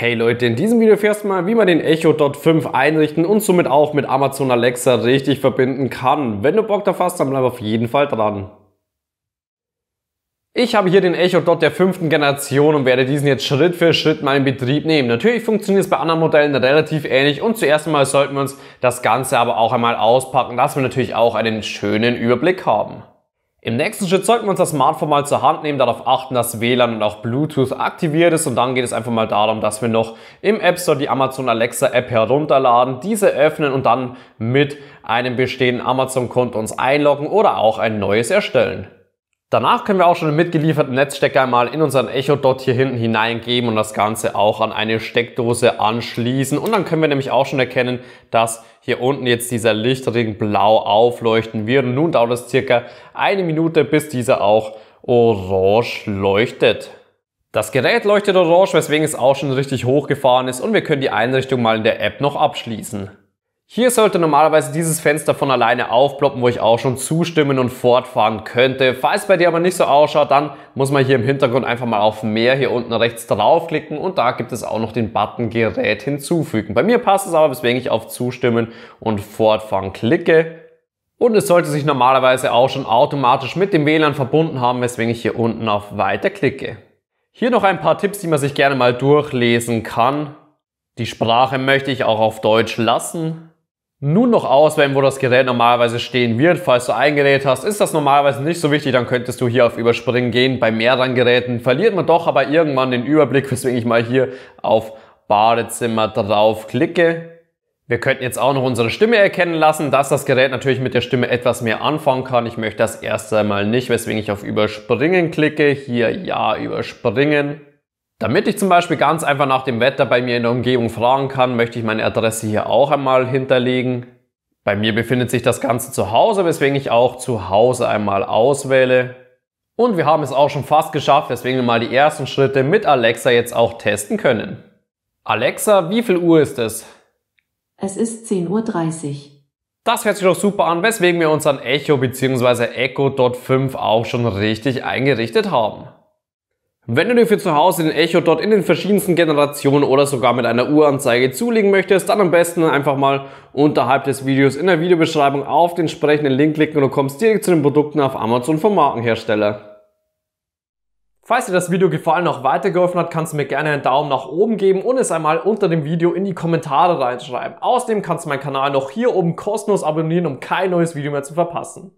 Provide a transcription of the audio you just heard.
Hey Leute, in diesem Video erfährst du mal, wie man den Echo Dot 5 einrichten und somit auch mit Amazon Alexa richtig verbinden kann. Wenn du Bock drauf hast, dann bleib auf jeden Fall dran. Ich habe hier den Echo Dot der fünften Generation und werde diesen jetzt Schritt für Schritt mal in Betrieb nehmen. Natürlich funktioniert es bei anderen Modellen relativ ähnlich und zuerst einmal sollten wir uns das Ganze aber auch einmal auspacken, dass wir natürlich auch einen schönen Überblick haben. Im nächsten Schritt sollten wir uns das Smartphone mal zur Hand nehmen, darauf achten, dass WLAN und auch Bluetooth aktiviert ist und dann geht es einfach mal darum, dass wir noch im App Store die Amazon Alexa App herunterladen, diese öffnen und dann mit einem bestehenden Amazon-Konto uns einloggen oder auch ein neues erstellen. Danach können wir auch schon den mitgelieferten Netzstecker einmal in unseren Echo Dot hier hinten hineingeben und das Ganze auch an eine Steckdose anschließen. Und dann können wir nämlich auch schon erkennen, dass hier unten jetzt dieser Lichtring blau aufleuchten wird. Und nun dauert es circa eine Minute, bis dieser auch orange leuchtet. Das Gerät leuchtet orange, weswegen es auch schon richtig hochgefahren ist und wir können die Einrichtung mal in der App noch abschließen. Hier sollte normalerweise dieses Fenster von alleine aufploppen, wo ich auch schon zustimmen und fortfahren könnte. Falls bei dir aber nicht so ausschaut, dann muss man hier im Hintergrund einfach mal auf mehr hier unten rechts draufklicken und da gibt es auch noch den Button Gerät hinzufügen. Bei mir passt es aber, weswegen ich auf zustimmen und fortfahren klicke. Und es sollte sich normalerweise auch schon automatisch mit dem WLAN verbunden haben, weswegen ich hier unten auf weiter klicke. Hier noch ein paar Tipps, die man sich gerne mal durchlesen kann. Die Sprache möchte ich auch auf Deutsch lassen nun noch auswählen, wo das Gerät normalerweise stehen wird. Falls du ein Gerät hast, ist das normalerweise nicht so wichtig, dann könntest du hier auf Überspringen gehen. Bei mehreren Geräten verliert man doch aber irgendwann den Überblick, weswegen ich mal hier auf Badezimmer drauf klicke. Wir könnten jetzt auch noch unsere Stimme erkennen lassen, dass das Gerät natürlich mit der Stimme etwas mehr anfangen kann. Ich möchte das erst einmal nicht, weswegen ich auf Überspringen klicke. Hier ja, Überspringen. Damit ich zum Beispiel ganz einfach nach dem Wetter bei mir in der Umgebung fragen kann, möchte ich meine Adresse hier auch einmal hinterlegen. Bei mir befindet sich das Ganze zu Hause, weswegen ich auch zu Hause einmal auswähle. Und wir haben es auch schon fast geschafft, weswegen wir mal die ersten Schritte mit Alexa jetzt auch testen können. Alexa, wie viel Uhr ist es? Es ist 10.30 Uhr. Das hört sich doch super an, weswegen wir unseren Echo bzw. Echo Dot 5 auch schon richtig eingerichtet haben. Wenn du dir für zu Hause den Echo Dot in den verschiedensten Generationen oder sogar mit einer Uhranzeige zulegen möchtest, dann am besten einfach mal unterhalb des Videos in der Videobeschreibung auf den entsprechenden Link klicken und du kommst direkt zu den Produkten auf Amazon vom Markenhersteller. Falls dir das Video gefallen und auch weitergeholfen hat, kannst du mir gerne einen Daumen nach oben geben und es einmal unter dem Video in die Kommentare reinschreiben. Außerdem kannst du meinen Kanal noch hier oben kostenlos abonnieren, um kein neues Video mehr zu verpassen.